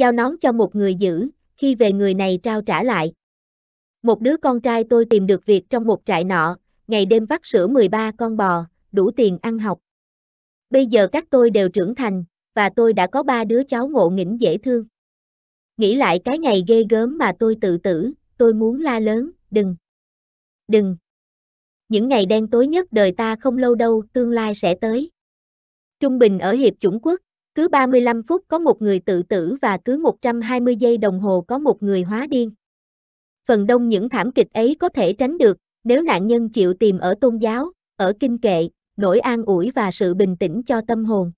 giao nón cho một người giữ, khi về người này trao trả lại. Một đứa con trai tôi tìm được việc trong một trại nọ, ngày đêm vắt sữa 13 con bò, đủ tiền ăn học. Bây giờ các tôi đều trưởng thành, và tôi đã có ba đứa cháu ngộ nghĩnh dễ thương. Nghĩ lại cái ngày ghê gớm mà tôi tự tử, tôi muốn la lớn, đừng, đừng. Những ngày đen tối nhất đời ta không lâu đâu, tương lai sẽ tới. Trung bình ở Hiệp Trung Quốc, cứ 35 phút có một người tự tử và cứ 120 giây đồng hồ có một người hóa điên. Phần đông những thảm kịch ấy có thể tránh được, nếu nạn nhân chịu tìm ở tôn giáo, ở kinh kệ, nỗi an ủi và sự bình tĩnh cho tâm hồn.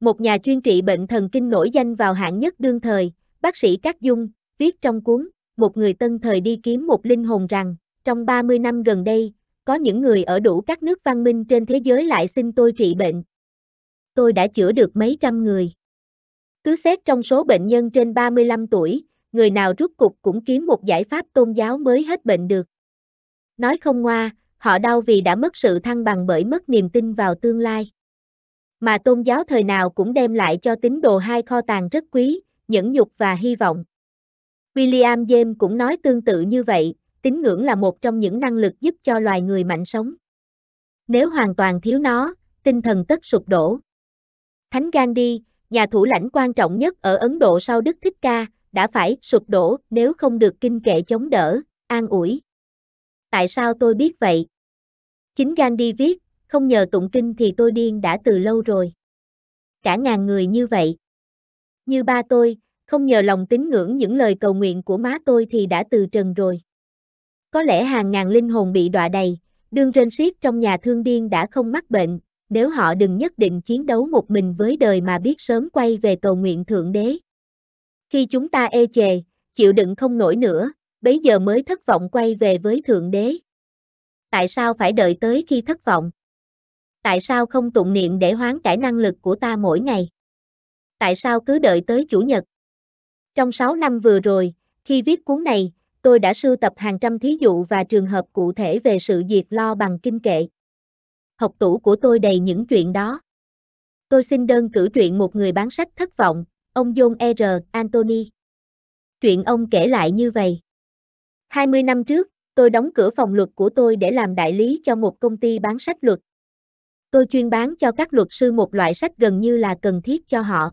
Một nhà chuyên trị bệnh thần kinh nổi danh vào hạng nhất đương thời, bác sĩ Cát Dung, viết trong cuốn Một người tân thời đi kiếm một linh hồn rằng, trong 30 năm gần đây, có những người ở đủ các nước văn minh trên thế giới lại xin tôi trị bệnh, tôi đã chữa được mấy trăm người. Cứ xét trong số bệnh nhân trên 35 tuổi, người nào rút cục cũng kiếm một giải pháp tôn giáo mới hết bệnh được. Nói không ngoa, họ đau vì đã mất sự thăng bằng bởi mất niềm tin vào tương lai. Mà tôn giáo thời nào cũng đem lại cho tín đồ hai kho tàng rất quý, nhẫn nhục và hy vọng. William James cũng nói tương tự như vậy, tín ngưỡng là một trong những năng lực giúp cho loài người mạnh sống. Nếu hoàn toàn thiếu nó, tinh thần tất sụp đổ. Thánh Gandhi, nhà thủ lãnh quan trọng nhất ở Ấn Độ sau Đức Thích Ca, đã phải sụp đổ nếu không được kinh kệ chống đỡ, an ủi. Tại sao tôi biết vậy? Chính Gandhi viết, không nhờ tụng kinh thì tôi điên đã từ lâu rồi. Cả ngàn người như vậy. Như ba tôi, không nhờ lòng tín ngưỡng những lời cầu nguyện của má tôi thì đã từ trần rồi. Có lẽ hàng ngàn linh hồn bị đọa đầy, đương trên siết trong nhà thương điên đã không mắc bệnh, nếu họ đừng nhất định chiến đấu một mình với đời mà biết sớm quay về cầu nguyện Thượng Đế. Khi chúng ta ê e chề, chịu đựng không nổi nữa, bấy giờ mới thất vọng quay về với Thượng Đế. Tại sao phải đợi tới khi thất vọng? Tại sao không tụng niệm để hoán cải năng lực của ta mỗi ngày? Tại sao cứ đợi tới Chủ nhật? Trong 6 năm vừa rồi, khi viết cuốn này, tôi đã sưu tập hàng trăm thí dụ và trường hợp cụ thể về sự diệt lo bằng kinh kệ học tủ của tôi đầy những chuyện đó. Tôi xin đơn cử chuyện một người bán sách thất vọng, ông John R. Anthony. Chuyện ông kể lại như vậy. 20 năm trước, tôi đóng cửa phòng luật của tôi để làm đại lý cho một công ty bán sách luật. Tôi chuyên bán cho các luật sư một loại sách gần như là cần thiết cho họ.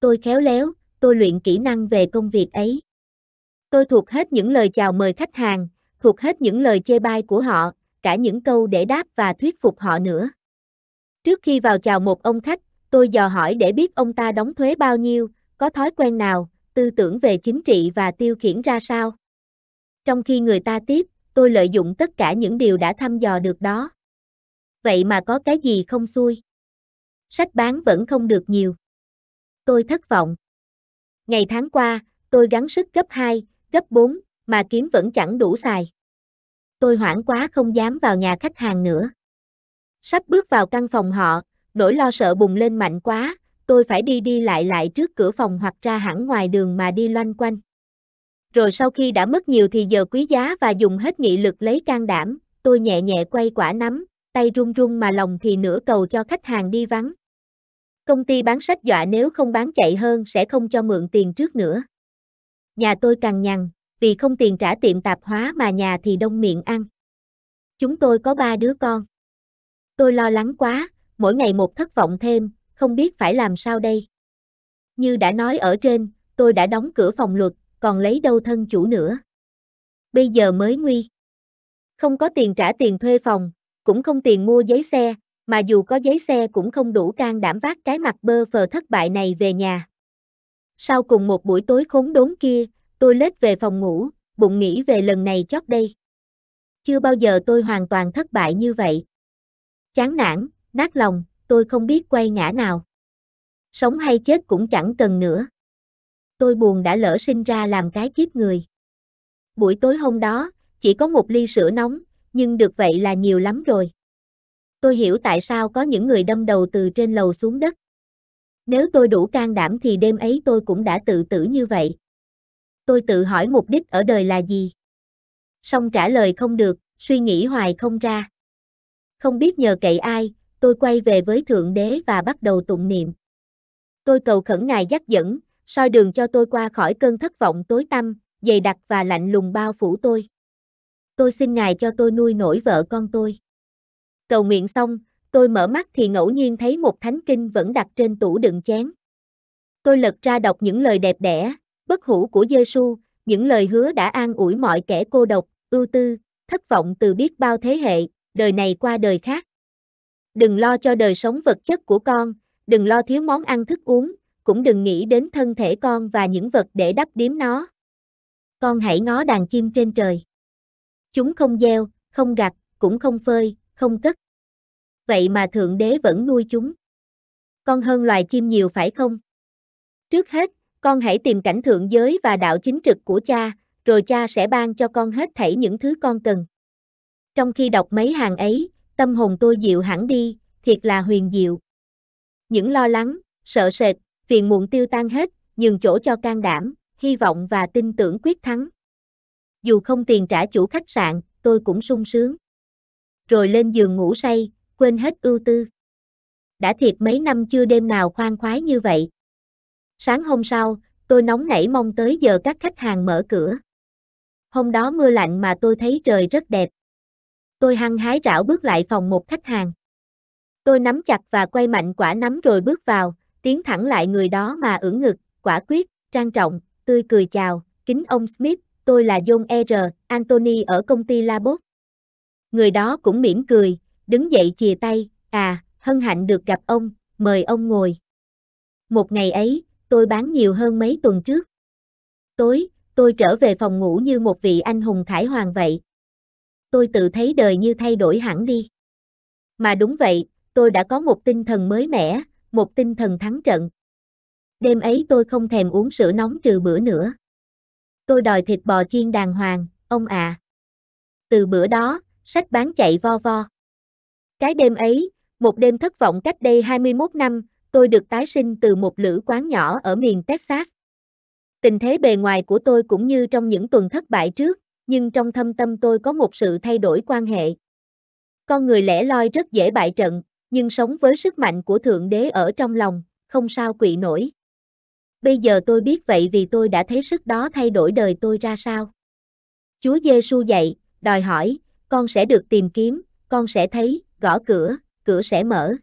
Tôi khéo léo, tôi luyện kỹ năng về công việc ấy. Tôi thuộc hết những lời chào mời khách hàng, thuộc hết những lời chê bai của họ, cả những câu để đáp và thuyết phục họ nữa. Trước khi vào chào một ông khách, tôi dò hỏi để biết ông ta đóng thuế bao nhiêu, có thói quen nào, tư tưởng về chính trị và tiêu khiển ra sao. Trong khi người ta tiếp, tôi lợi dụng tất cả những điều đã thăm dò được đó. Vậy mà có cái gì không xuôi? Sách bán vẫn không được nhiều. Tôi thất vọng. Ngày tháng qua, tôi gắng sức gấp 2, gấp 4, mà kiếm vẫn chẳng đủ xài tôi hoảng quá không dám vào nhà khách hàng nữa. Sắp bước vào căn phòng họ, nỗi lo sợ bùng lên mạnh quá, tôi phải đi đi lại lại trước cửa phòng hoặc ra hẳn ngoài đường mà đi loanh quanh. Rồi sau khi đã mất nhiều thì giờ quý giá và dùng hết nghị lực lấy can đảm, tôi nhẹ nhẹ quay quả nắm, tay run run mà lòng thì nửa cầu cho khách hàng đi vắng. Công ty bán sách dọa nếu không bán chạy hơn sẽ không cho mượn tiền trước nữa. Nhà tôi càng nhằn, vì không tiền trả tiệm tạp hóa mà nhà thì đông miệng ăn. Chúng tôi có ba đứa con. Tôi lo lắng quá, mỗi ngày một thất vọng thêm, không biết phải làm sao đây. Như đã nói ở trên, tôi đã đóng cửa phòng luật, còn lấy đâu thân chủ nữa. Bây giờ mới nguy. Không có tiền trả tiền thuê phòng, cũng không tiền mua giấy xe, mà dù có giấy xe cũng không đủ can đảm vác cái mặt bơ phờ thất bại này về nhà. Sau cùng một buổi tối khốn đốn kia, Tôi lết về phòng ngủ, bụng nghĩ về lần này chót đây. Chưa bao giờ tôi hoàn toàn thất bại như vậy. Chán nản, nát lòng, tôi không biết quay ngã nào. Sống hay chết cũng chẳng cần nữa. Tôi buồn đã lỡ sinh ra làm cái kiếp người. Buổi tối hôm đó, chỉ có một ly sữa nóng, nhưng được vậy là nhiều lắm rồi. Tôi hiểu tại sao có những người đâm đầu từ trên lầu xuống đất. Nếu tôi đủ can đảm thì đêm ấy tôi cũng đã tự tử như vậy tôi tự hỏi mục đích ở đời là gì. Xong trả lời không được, suy nghĩ hoài không ra. Không biết nhờ cậy ai, tôi quay về với Thượng Đế và bắt đầu tụng niệm. Tôi cầu khẩn Ngài dắt dẫn, soi đường cho tôi qua khỏi cơn thất vọng tối tăm, dày đặc và lạnh lùng bao phủ tôi. Tôi xin Ngài cho tôi nuôi nổi vợ con tôi. Cầu nguyện xong, tôi mở mắt thì ngẫu nhiên thấy một thánh kinh vẫn đặt trên tủ đựng chén. Tôi lật ra đọc những lời đẹp đẽ, bất hủ của Giêsu, những lời hứa đã an ủi mọi kẻ cô độc, ưu tư, thất vọng từ biết bao thế hệ, đời này qua đời khác. Đừng lo cho đời sống vật chất của con, đừng lo thiếu món ăn thức uống, cũng đừng nghĩ đến thân thể con và những vật để đắp điếm nó. Con hãy ngó đàn chim trên trời. Chúng không gieo, không gặt, cũng không phơi, không cất. Vậy mà Thượng Đế vẫn nuôi chúng. Con hơn loài chim nhiều phải không? Trước hết, con hãy tìm cảnh thượng giới và đạo chính trực của cha, rồi cha sẽ ban cho con hết thảy những thứ con cần. Trong khi đọc mấy hàng ấy, tâm hồn tôi dịu hẳn đi, thiệt là huyền diệu. Những lo lắng, sợ sệt, phiền muộn tiêu tan hết, nhường chỗ cho can đảm, hy vọng và tin tưởng quyết thắng. Dù không tiền trả chủ khách sạn, tôi cũng sung sướng. Rồi lên giường ngủ say, quên hết ưu tư. Đã thiệt mấy năm chưa đêm nào khoan khoái như vậy. Sáng hôm sau, tôi nóng nảy mong tới giờ các khách hàng mở cửa. Hôm đó mưa lạnh mà tôi thấy trời rất đẹp. Tôi hăng hái rảo bước lại phòng một khách hàng. Tôi nắm chặt và quay mạnh quả nắm rồi bước vào, tiến thẳng lại người đó mà ưỡn ngực, quả quyết, trang trọng, tươi cười chào, kính ông Smith, tôi là John e. R. Anthony ở công ty Labot. Người đó cũng mỉm cười, đứng dậy chìa tay, à, hân hạnh được gặp ông, mời ông ngồi. Một ngày ấy, tôi bán nhiều hơn mấy tuần trước. Tối, tôi trở về phòng ngủ như một vị anh hùng khải hoàng vậy. Tôi tự thấy đời như thay đổi hẳn đi. Mà đúng vậy, tôi đã có một tinh thần mới mẻ, một tinh thần thắng trận. Đêm ấy tôi không thèm uống sữa nóng trừ bữa nữa. Tôi đòi thịt bò chiên đàng hoàng, ông à. Từ bữa đó, sách bán chạy vo vo. Cái đêm ấy, một đêm thất vọng cách đây 21 năm, tôi được tái sinh từ một lữ quán nhỏ ở miền Texas. Tình thế bề ngoài của tôi cũng như trong những tuần thất bại trước, nhưng trong thâm tâm tôi có một sự thay đổi quan hệ. Con người lẻ loi rất dễ bại trận, nhưng sống với sức mạnh của Thượng Đế ở trong lòng, không sao quỵ nổi. Bây giờ tôi biết vậy vì tôi đã thấy sức đó thay đổi đời tôi ra sao. Chúa Giêsu dạy, đòi hỏi, con sẽ được tìm kiếm, con sẽ thấy, gõ cửa, cửa sẽ mở.